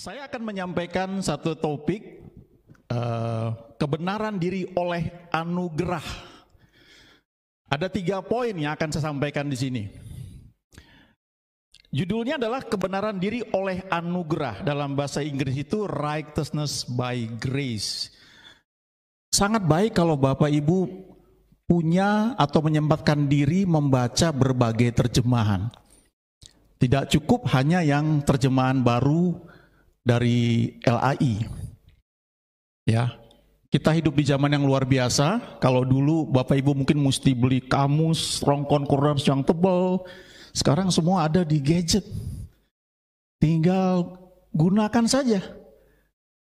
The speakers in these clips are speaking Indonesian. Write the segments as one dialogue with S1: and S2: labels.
S1: Saya akan menyampaikan satu topik uh, kebenaran diri oleh anugerah. Ada tiga poin yang akan saya sampaikan di sini. Judulnya adalah kebenaran diri oleh anugerah. Dalam bahasa Inggris itu righteousness by grace. Sangat baik kalau Bapak Ibu punya atau menyempatkan diri membaca berbagai terjemahan. Tidak cukup hanya yang terjemahan baru dari LAI. Ya. Kita hidup di zaman yang luar biasa. Kalau dulu Bapak Ibu mungkin mesti beli kamus, rongkon Concordance yang tebal. Sekarang semua ada di gadget. Tinggal gunakan saja.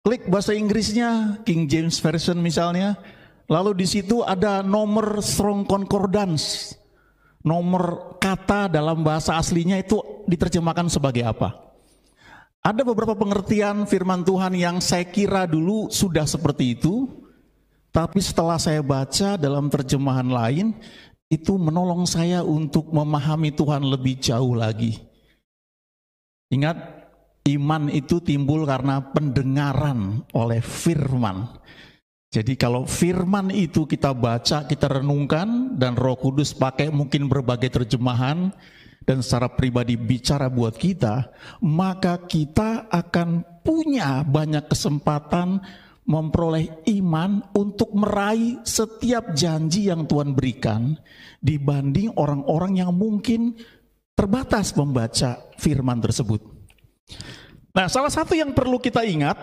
S1: Klik bahasa Inggrisnya, King James Version misalnya. Lalu di situ ada nomor strong concordance. Nomor kata dalam bahasa aslinya itu diterjemahkan sebagai apa? Ada beberapa pengertian firman Tuhan yang saya kira dulu sudah seperti itu, tapi setelah saya baca dalam terjemahan lain, itu menolong saya untuk memahami Tuhan lebih jauh lagi. Ingat, iman itu timbul karena pendengaran oleh firman. Jadi kalau firman itu kita baca, kita renungkan, dan roh kudus pakai mungkin berbagai terjemahan, dan secara pribadi bicara buat kita, maka kita akan punya banyak kesempatan memperoleh iman untuk meraih setiap janji yang Tuhan berikan dibanding orang-orang yang mungkin terbatas membaca firman tersebut. Nah, salah satu yang perlu kita ingat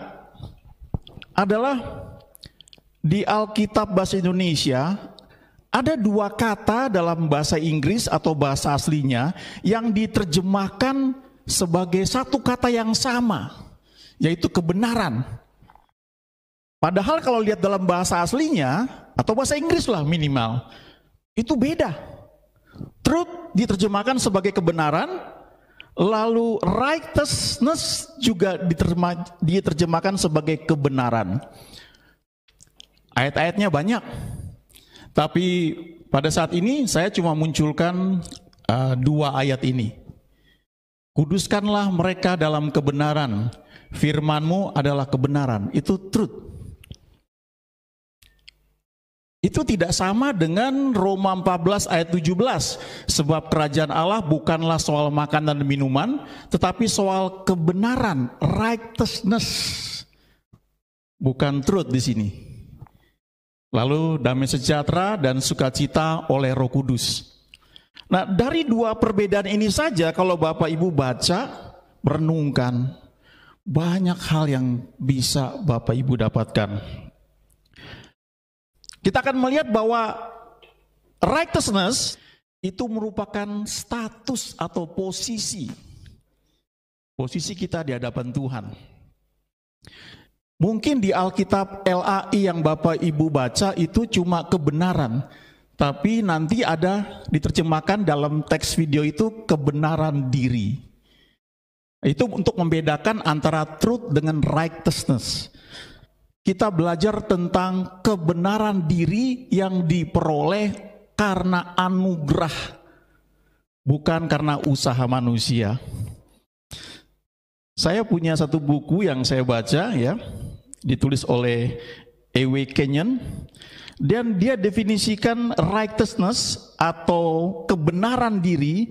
S1: adalah di Alkitab bahasa Indonesia ada dua kata dalam bahasa Inggris atau bahasa aslinya yang diterjemahkan sebagai satu kata yang sama, yaitu kebenaran. Padahal kalau lihat dalam bahasa aslinya atau bahasa Inggris lah minimal, itu beda. Truth diterjemahkan sebagai kebenaran, lalu righteousness juga diterjemahkan sebagai kebenaran. Ayat-ayatnya banyak. Tapi pada saat ini saya cuma munculkan uh, dua ayat ini. Kuduskanlah mereka dalam kebenaran. Firmanmu adalah kebenaran. Itu truth. Itu tidak sama dengan Roma 14 ayat 17. Sebab kerajaan Allah bukanlah soal makan dan minuman, tetapi soal kebenaran, righteousness. Bukan truth di sini. Lalu damai sejahtera dan sukacita oleh Roh Kudus. Nah, dari dua perbedaan ini saja kalau Bapak Ibu baca, renungkan, banyak hal yang bisa Bapak Ibu dapatkan. Kita akan melihat bahwa righteousness itu merupakan status atau posisi posisi kita di hadapan Tuhan. Mungkin di Alkitab LAI yang Bapak Ibu baca itu cuma kebenaran, tapi nanti ada diterjemahkan dalam teks video itu kebenaran diri. Itu untuk membedakan antara truth dengan righteousness. Kita belajar tentang kebenaran diri yang diperoleh karena anugerah, bukan karena usaha manusia. Saya punya satu buku yang saya baca ya, ditulis oleh E.W. Kenyon dan dia definisikan righteousness atau kebenaran diri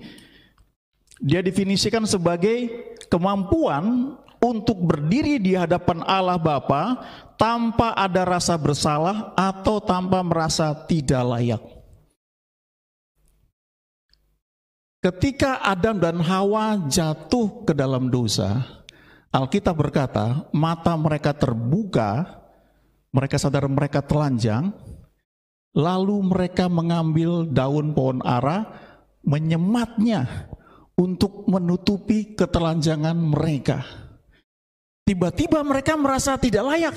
S1: dia definisikan sebagai kemampuan untuk berdiri di hadapan Allah Bapa tanpa ada rasa bersalah atau tanpa merasa tidak layak. Ketika Adam dan Hawa jatuh ke dalam dosa, Alkitab berkata, mata mereka terbuka, mereka sadar mereka telanjang, lalu mereka mengambil daun pohon ara, menyematnya untuk menutupi ketelanjangan mereka. Tiba-tiba mereka merasa tidak layak.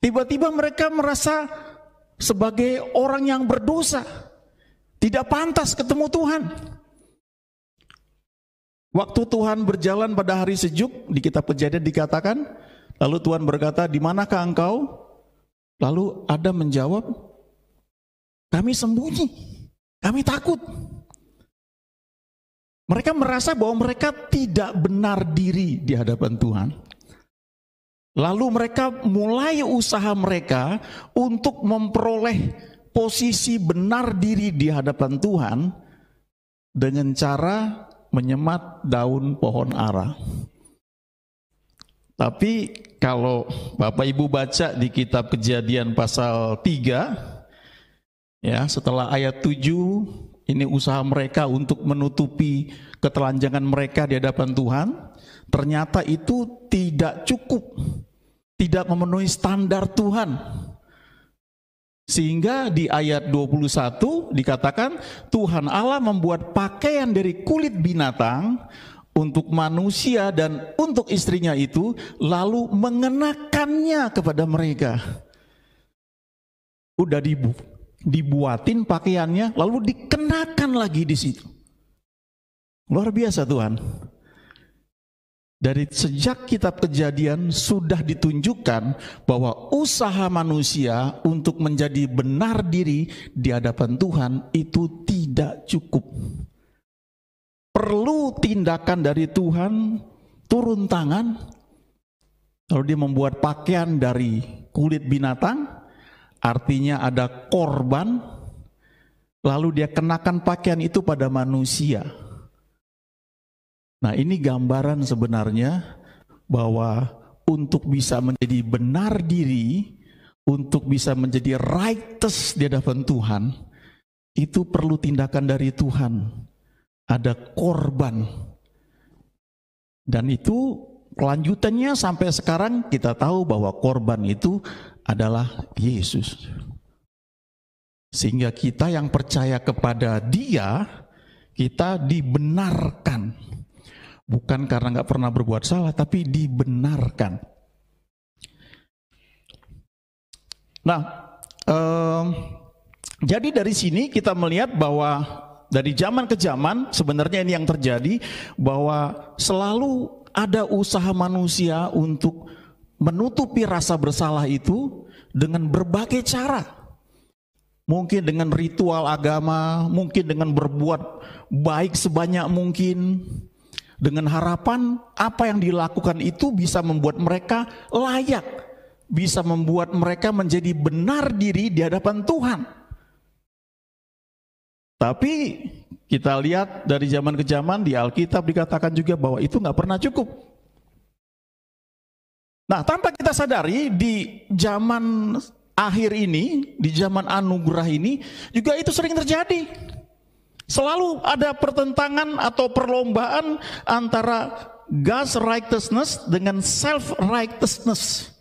S1: Tiba-tiba mereka merasa sebagai orang yang berdosa, tidak pantas ketemu Tuhan. Waktu Tuhan berjalan pada hari sejuk, di kitab kejadian dikatakan, lalu Tuhan berkata, di manakah engkau? Lalu Adam menjawab, kami sembunyi, kami takut. Mereka merasa bahwa mereka tidak benar diri di hadapan Tuhan. Lalu mereka mulai usaha mereka untuk memperoleh posisi benar diri di hadapan Tuhan dengan cara menyemat daun pohon ara. Tapi kalau Bapak Ibu baca di kitab Kejadian pasal 3 ya, setelah ayat 7 ini usaha mereka untuk menutupi ketelanjangan mereka di hadapan Tuhan, ternyata itu tidak cukup. Tidak memenuhi standar Tuhan. Sehingga di ayat 21 dikatakan Tuhan Allah membuat pakaian dari kulit binatang untuk manusia dan untuk istrinya itu lalu mengenakannya kepada mereka. Udah dibu dibuatin pakaiannya lalu dikenakan lagi di situ. Luar biasa Tuhan dari sejak kitab kejadian sudah ditunjukkan bahwa usaha manusia untuk menjadi benar diri di hadapan Tuhan itu tidak cukup. Perlu tindakan dari Tuhan, turun tangan, lalu dia membuat pakaian dari kulit binatang, artinya ada korban, lalu dia kenakan pakaian itu pada manusia Nah, ini gambaran sebenarnya bahwa untuk bisa menjadi benar diri, untuk bisa menjadi righteous di hadapan Tuhan, itu perlu tindakan dari Tuhan. Ada korban. Dan itu kelanjutannya sampai sekarang kita tahu bahwa korban itu adalah Yesus. Sehingga kita yang percaya kepada dia, kita dibenarkan bukan karena nggak pernah berbuat salah, tapi dibenarkan. Nah, eh, jadi dari sini kita melihat bahwa dari zaman ke zaman sebenarnya ini yang terjadi bahwa selalu ada usaha manusia untuk menutupi rasa bersalah itu dengan berbagai cara mungkin dengan ritual agama, mungkin dengan berbuat baik sebanyak mungkin, dengan harapan apa yang dilakukan itu bisa membuat mereka layak, bisa membuat mereka menjadi benar diri di hadapan Tuhan. Tapi kita lihat dari zaman ke zaman di Alkitab dikatakan juga bahwa itu nggak pernah cukup. Nah, tanpa kita sadari di zaman akhir ini, di zaman anugerah ini juga itu sering terjadi. Selalu ada pertentangan atau perlombaan antara gas righteousness dengan self righteousness.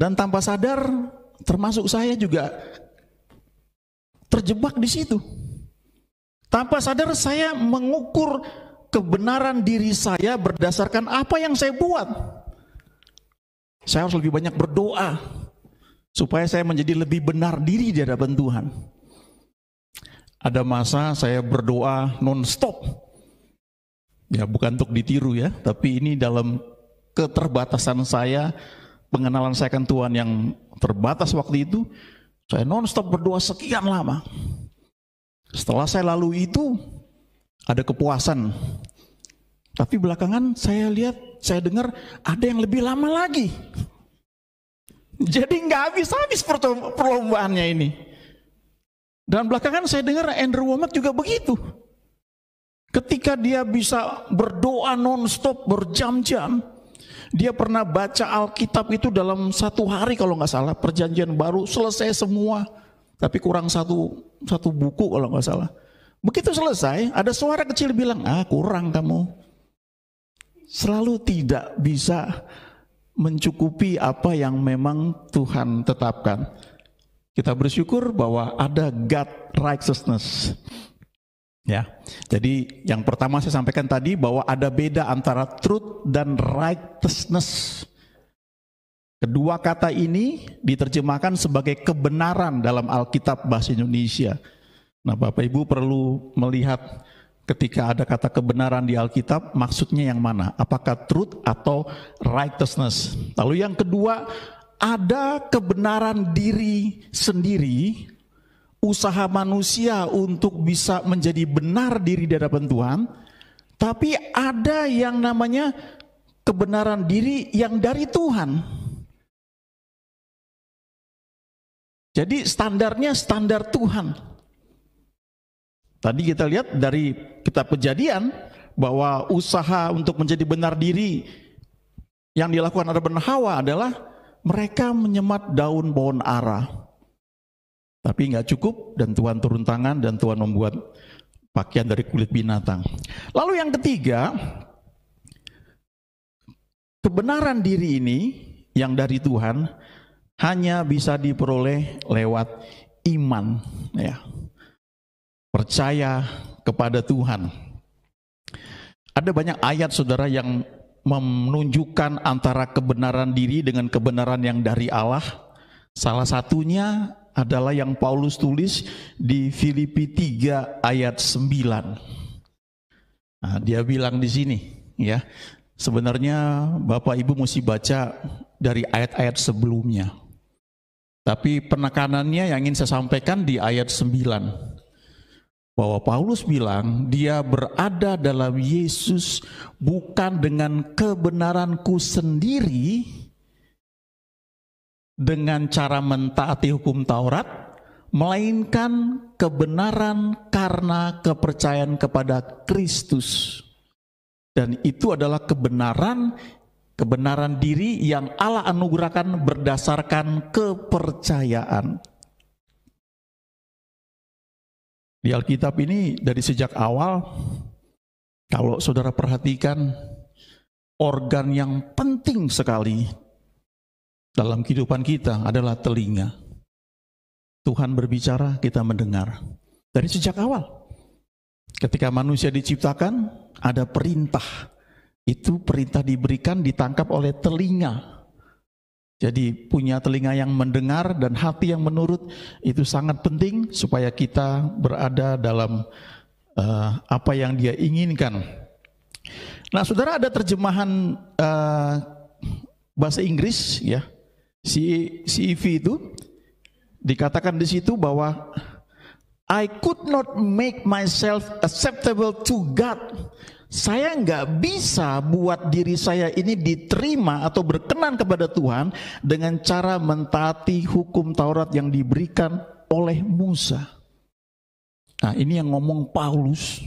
S1: Dan tanpa sadar termasuk saya juga terjebak di situ. Tanpa sadar saya mengukur kebenaran diri saya berdasarkan apa yang saya buat. Saya harus lebih banyak berdoa supaya saya menjadi lebih benar diri di hadapan Tuhan ada masa saya berdoa non-stop. Ya, bukan untuk ditiru ya, tapi ini dalam keterbatasan saya, pengenalan saya akan Tuhan yang terbatas waktu itu, saya non-stop berdoa sekian lama. Setelah saya lalu itu, ada kepuasan. Tapi belakangan saya lihat, saya dengar ada yang lebih lama lagi. Jadi nggak habis-habis perlombaannya ini. Dan belakangan saya dengar Andrew Womack juga begitu. Ketika dia bisa berdoa nonstop berjam-jam, dia pernah baca Alkitab itu dalam satu hari kalau nggak salah, perjanjian baru selesai semua, tapi kurang satu satu buku kalau nggak salah. Begitu selesai, ada suara kecil bilang, ah kurang kamu. Selalu tidak bisa mencukupi apa yang memang Tuhan tetapkan. Kita bersyukur bahwa ada God righteousness. Ya. Jadi yang pertama saya sampaikan tadi bahwa ada beda antara truth dan righteousness. Kedua kata ini diterjemahkan sebagai kebenaran dalam Alkitab bahasa Indonesia. Nah, Bapak Ibu perlu melihat ketika ada kata kebenaran di Alkitab maksudnya yang mana? Apakah truth atau righteousness? Lalu yang kedua ada kebenaran diri sendiri, usaha manusia untuk bisa menjadi benar diri di hadapan Tuhan, tapi ada yang namanya kebenaran diri yang dari Tuhan. Jadi standarnya standar Tuhan. Tadi kita lihat dari kitab kejadian bahwa usaha untuk menjadi benar diri yang dilakukan oleh dan Hawa adalah mereka menyemat daun pohon ara. Tapi nggak cukup dan Tuhan turun tangan dan Tuhan membuat pakaian dari kulit binatang. Lalu yang ketiga, kebenaran diri ini yang dari Tuhan hanya bisa diperoleh lewat iman ya. Percaya kepada Tuhan. Ada banyak ayat saudara yang menunjukkan antara kebenaran diri dengan kebenaran yang dari Allah. Salah satunya adalah yang Paulus tulis di Filipi 3 ayat 9. Nah, dia bilang di sini, ya. Sebenarnya Bapak Ibu mesti baca dari ayat-ayat sebelumnya. Tapi penekanannya yang ingin saya sampaikan di ayat 9 bahwa Paulus bilang dia berada dalam Yesus bukan dengan kebenaranku sendiri dengan cara mentaati hukum Taurat melainkan kebenaran karena kepercayaan kepada Kristus dan itu adalah kebenaran kebenaran diri yang Allah anugerahkan berdasarkan kepercayaan Di Alkitab ini dari sejak awal, kalau saudara perhatikan, organ yang penting sekali dalam kehidupan kita adalah telinga. Tuhan berbicara, kita mendengar. Dari sejak awal, ketika manusia diciptakan, ada perintah. Itu perintah diberikan ditangkap oleh telinga. Jadi punya telinga yang mendengar dan hati yang menurut itu sangat penting supaya kita berada dalam uh, apa yang dia inginkan. Nah, saudara ada terjemahan uh, bahasa Inggris ya, CEV itu dikatakan di situ bahwa I could not make myself acceptable to God saya nggak bisa buat diri saya ini diterima atau berkenan kepada Tuhan dengan cara mentaati hukum Taurat yang diberikan oleh Musa. Nah ini yang ngomong Paulus,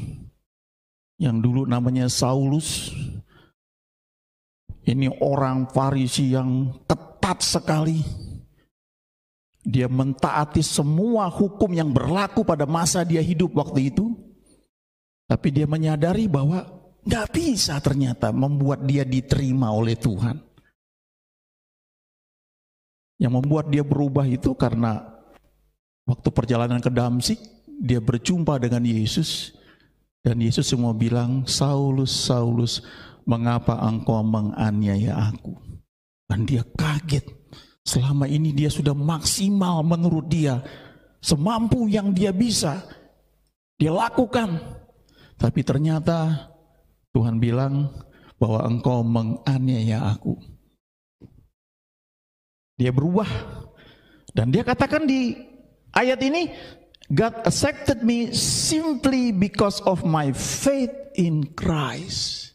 S1: yang dulu namanya Saulus. Ini orang Farisi yang ketat sekali. Dia mentaati semua hukum yang berlaku pada masa dia hidup waktu itu. Tapi dia menyadari bahwa Gak bisa ternyata membuat dia diterima oleh Tuhan. Yang membuat dia berubah itu karena waktu perjalanan ke Damsik, dia berjumpa dengan Yesus. Dan Yesus semua bilang, Saulus, Saulus, mengapa engkau menganiaya aku? Dan dia kaget. Selama ini dia sudah maksimal menurut dia. Semampu yang dia bisa, dia lakukan. Tapi ternyata Tuhan bilang bahwa engkau menganiaya aku. Dia berubah. Dan dia katakan di ayat ini, God accepted me simply because of my faith in Christ.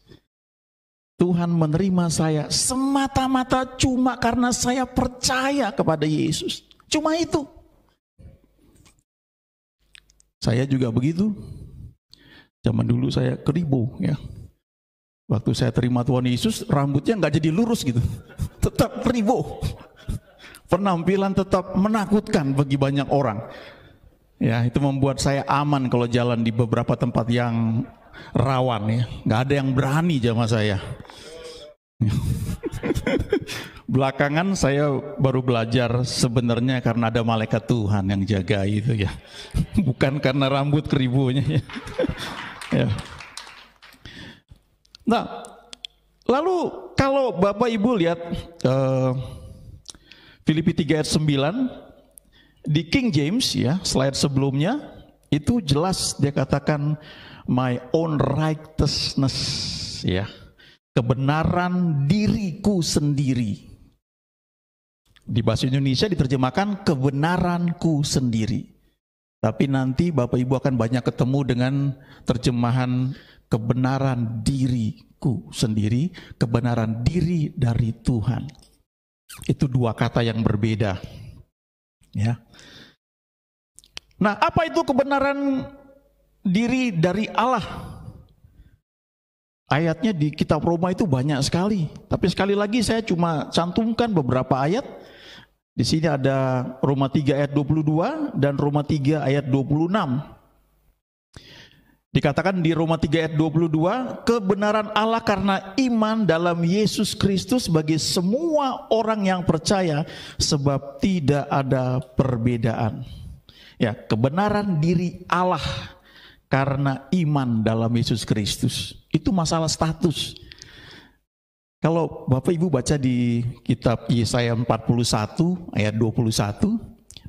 S1: Tuhan menerima saya semata-mata cuma karena saya percaya kepada Yesus. Cuma itu. Saya juga begitu. Zaman dulu saya keribu ya. Waktu saya terima Tuhan Yesus, rambutnya nggak jadi lurus gitu. Tetap ribu. Penampilan tetap menakutkan bagi banyak orang. Ya, itu membuat saya aman kalau jalan di beberapa tempat yang rawan ya. Nggak ada yang berani jamaah saya. Belakangan saya baru belajar sebenarnya karena ada malaikat Tuhan yang jaga itu ya. Bukan karena rambut keribunya ya. ya. Nah, lalu kalau Bapak Ibu lihat uh, Filipi 3 ayat 9 di King James ya, slide sebelumnya itu jelas dia katakan my own righteousness ya. Kebenaran diriku sendiri. Di bahasa Indonesia diterjemahkan kebenaranku sendiri. Tapi nanti Bapak Ibu akan banyak ketemu dengan terjemahan kebenaran diriku sendiri, kebenaran diri dari Tuhan. Itu dua kata yang berbeda. Ya. Nah, apa itu kebenaran diri dari Allah? Ayatnya di kitab Roma itu banyak sekali. Tapi sekali lagi saya cuma cantumkan beberapa ayat. Di sini ada Roma 3 ayat 22 dan Roma 3 ayat 26. Dikatakan di Roma 3 ayat 22, kebenaran Allah karena iman dalam Yesus Kristus bagi semua orang yang percaya sebab tidak ada perbedaan. Ya, kebenaran diri Allah karena iman dalam Yesus Kristus. Itu masalah status. Kalau Bapak Ibu baca di kitab Yesaya 41 ayat 21,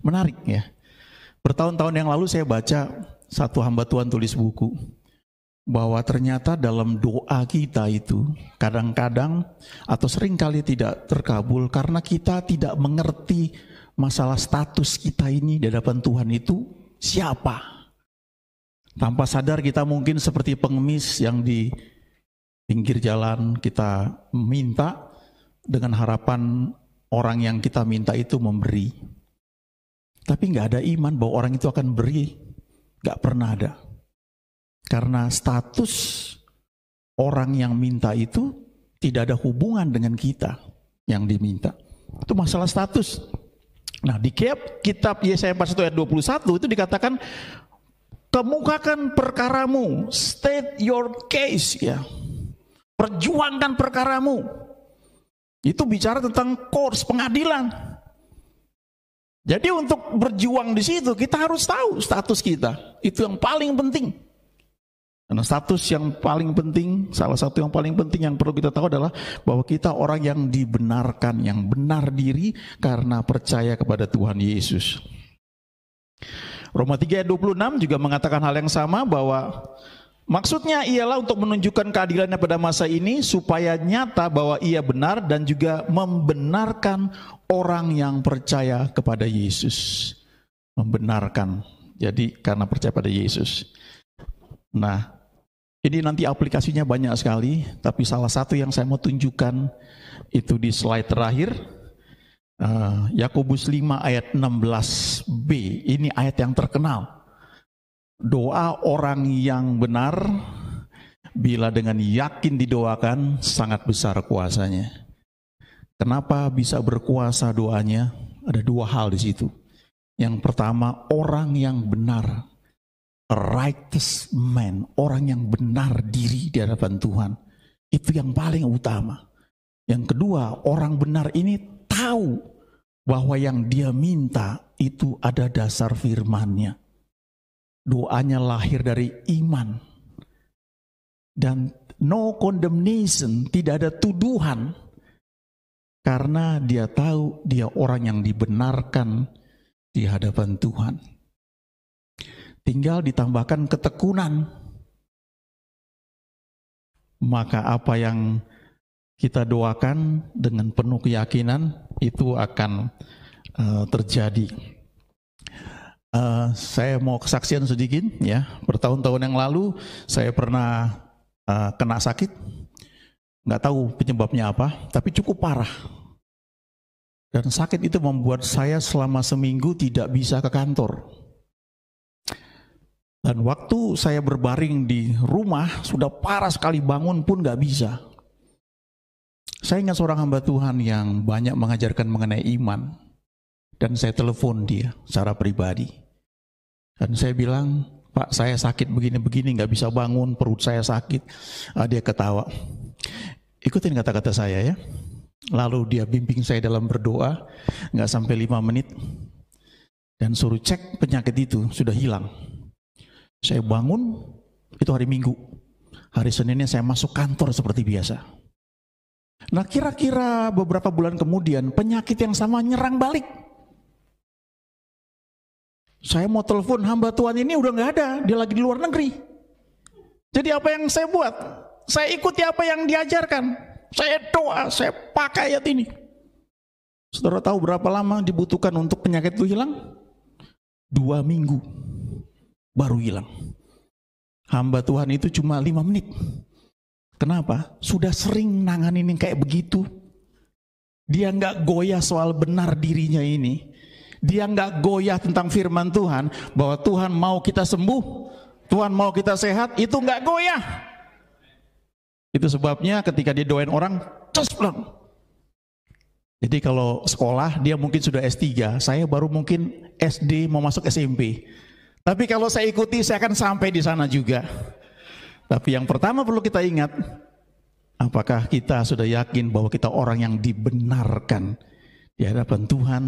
S1: menarik ya. Bertahun-tahun yang lalu saya baca satu hamba Tuhan tulis buku bahwa ternyata dalam doa kita itu kadang-kadang atau seringkali tidak terkabul karena kita tidak mengerti masalah status kita ini di hadapan Tuhan itu siapa. Tanpa sadar kita mungkin seperti pengemis yang di pinggir jalan kita minta dengan harapan orang yang kita minta itu memberi. Tapi nggak ada iman bahwa orang itu akan beri Gak pernah ada. Karena status orang yang minta itu tidak ada hubungan dengan kita yang diminta. Itu masalah status. Nah di kitab, kitab Yesaya 41 ayat 21 itu dikatakan kemukakan perkaramu, state your case ya. Perjuangkan perkaramu. Itu bicara tentang course pengadilan. Jadi untuk berjuang di situ kita harus tahu status kita. Itu yang paling penting. Karena status yang paling penting, salah satu yang paling penting yang perlu kita tahu adalah bahwa kita orang yang dibenarkan, yang benar diri karena percaya kepada Tuhan Yesus. Roma 3 ayat 26 juga mengatakan hal yang sama bahwa Maksudnya ialah untuk menunjukkan keadilannya pada masa ini supaya nyata bahwa ia benar dan juga membenarkan orang yang percaya kepada Yesus. Membenarkan. Jadi karena percaya pada Yesus. Nah, ini nanti aplikasinya banyak sekali, tapi salah satu yang saya mau tunjukkan itu di slide terakhir. Eh, Yakobus uh, 5 ayat 16b. Ini ayat yang terkenal doa orang yang benar bila dengan yakin didoakan sangat besar kuasanya. Kenapa bisa berkuasa doanya? Ada dua hal di situ. Yang pertama, orang yang benar. A righteous man, orang yang benar diri di hadapan Tuhan. Itu yang paling utama. Yang kedua, orang benar ini tahu bahwa yang dia minta itu ada dasar firmannya. Doanya lahir dari iman. Dan no condemnation, tidak ada tuduhan. Karena dia tahu dia orang yang dibenarkan di hadapan Tuhan. Tinggal ditambahkan ketekunan. Maka apa yang kita doakan dengan penuh keyakinan itu akan uh, terjadi. Uh, saya mau kesaksian sedikit ya. Bertahun-tahun yang lalu saya pernah uh, kena sakit, nggak tahu penyebabnya apa, tapi cukup parah. Dan sakit itu membuat saya selama seminggu tidak bisa ke kantor. Dan waktu saya berbaring di rumah sudah parah sekali bangun pun nggak bisa. Saya ingat seorang hamba Tuhan yang banyak mengajarkan mengenai iman dan saya telepon dia secara pribadi. Dan saya bilang, Pak saya sakit begini-begini, gak bisa bangun, perut saya sakit. Ah, dia ketawa. Ikutin kata-kata saya ya. Lalu dia bimbing saya dalam berdoa, gak sampai lima menit. Dan suruh cek penyakit itu, sudah hilang. Saya bangun, itu hari Minggu. Hari Seninnya saya masuk kantor seperti biasa. Nah kira-kira beberapa bulan kemudian penyakit yang sama nyerang balik. Saya mau telepon hamba Tuhan ini udah nggak ada, dia lagi di luar negeri. Jadi apa yang saya buat? Saya ikuti apa yang diajarkan. Saya doa, saya pakai ayat ini. Saudara tahu berapa lama dibutuhkan untuk penyakit itu hilang? Dua minggu baru hilang. Hamba Tuhan itu cuma lima menit. Kenapa? Sudah sering nanganin yang kayak begitu. Dia nggak goyah soal benar dirinya ini. Dia nggak goyah tentang firman Tuhan bahwa Tuhan mau kita sembuh, Tuhan mau kita sehat, itu nggak goyah. Itu sebabnya ketika dia doain orang, cus pelan. Jadi kalau sekolah dia mungkin sudah S3, saya baru mungkin SD mau masuk SMP. Tapi kalau saya ikuti saya akan sampai di sana juga. Tapi yang pertama perlu kita ingat, apakah kita sudah yakin bahwa kita orang yang dibenarkan di hadapan Tuhan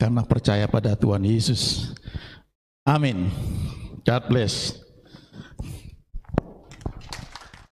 S1: karena percaya pada Tuhan Yesus. Amin. God bless.